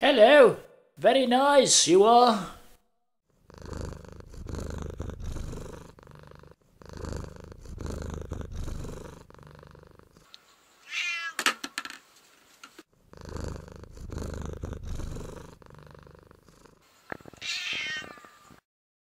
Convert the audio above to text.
Hello. Very nice you are.